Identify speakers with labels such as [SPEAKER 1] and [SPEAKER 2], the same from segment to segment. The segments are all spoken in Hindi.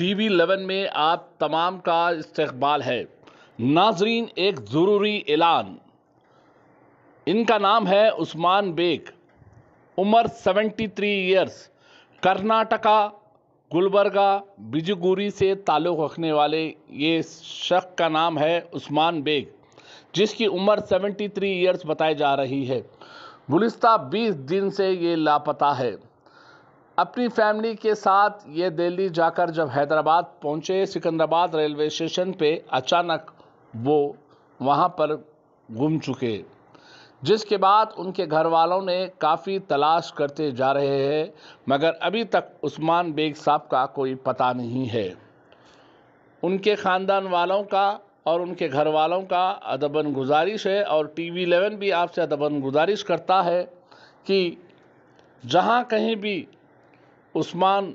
[SPEAKER 1] टी वी लेवन में आप तमाम का इस्तबाल है नाजरीन एक ज़रूरी ऐलान इनका नाम है उस्मान बेग उम्र 73 ईयर्स कर्नाटका गुलबर्गा बिजगुरी से ताल्लुक़ रखने वाले ये शख्स का नाम है उस्मान बेग जिसकी उम्र 73 ईयर्स बताई जा रही है गुलस्ता 20 दिन से ये लापता है अपनी फैमिली के साथ ये दिल्ली जाकर जब हैदराबाद पहुंचे सिकंदराबाद रेलवे स्टेशन पे अचानक वो वहाँ पर घूम चुके जिसके बाद उनके घर वालों ने काफ़ी तलाश करते जा रहे हैं मगर अभी तक उस्मान बेग साहब का कोई पता नहीं है उनके ख़ानदान वालों का और उनके घर वालों का अदबन गुजारिश है और टी वी इलेवन भी आपसे अदबन गुजारिश करता है कि जहाँ कहीं भी उस्मान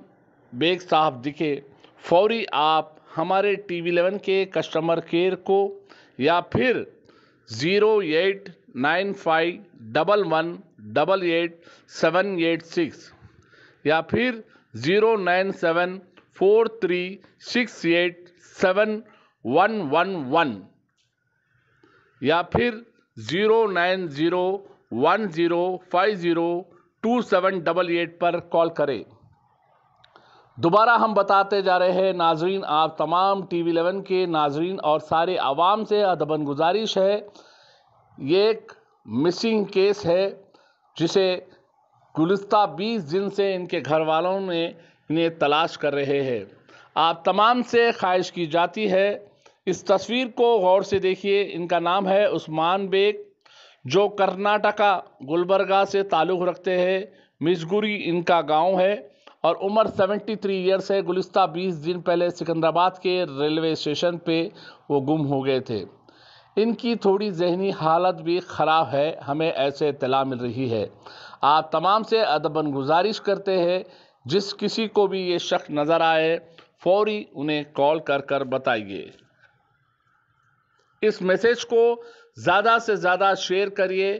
[SPEAKER 1] बेग साहब दिखे फौरी आप हमारे टी वी इलेवन के कस्टमर केयर को या फिर zero eight nine five double one double eight seven eight six या फिर zero nine seven four three six eight seven one one one या फिर zero nine zero one zero five zero two seven double eight पर कॉल करें दोबारा हम बताते जा रहे हैं नाजरीन आप तमाम टी वी एलेवन के नाजरीन और सारे आवाम से अदबन गुजारिश है ये एक मिसिंग केस है जिसे गुलस्ता बीस दिन से इनके घर वालों ने इन्हें तलाश कर रहे हैं आप तमाम से ख्वाहिश की जाती है इस तस्वीर को गौर से देखिए इनका नाम है उस्मान बेग जो कर्नाटका गुलबर्गा से ताल्लुक़ रखते हैं मिजगुरी इनका गांव है और उम्र 73 ईयर्स है गुलिस्ता 20 दिन पहले सिकंदराबाद के रेलवे स्टेशन पे वो गुम हो गए थे इनकी थोड़ी जहनी हालत भी ख़राब है हमें ऐसे इतला मिल रही है आप तमाम से अदबन गुजारिश करते हैं जिस किसी को भी ये शक नज़र आए फौरी उन्हें कॉल कर कर बताइए इस मैसेज को ज़्यादा से ज़्यादा शेयर करिए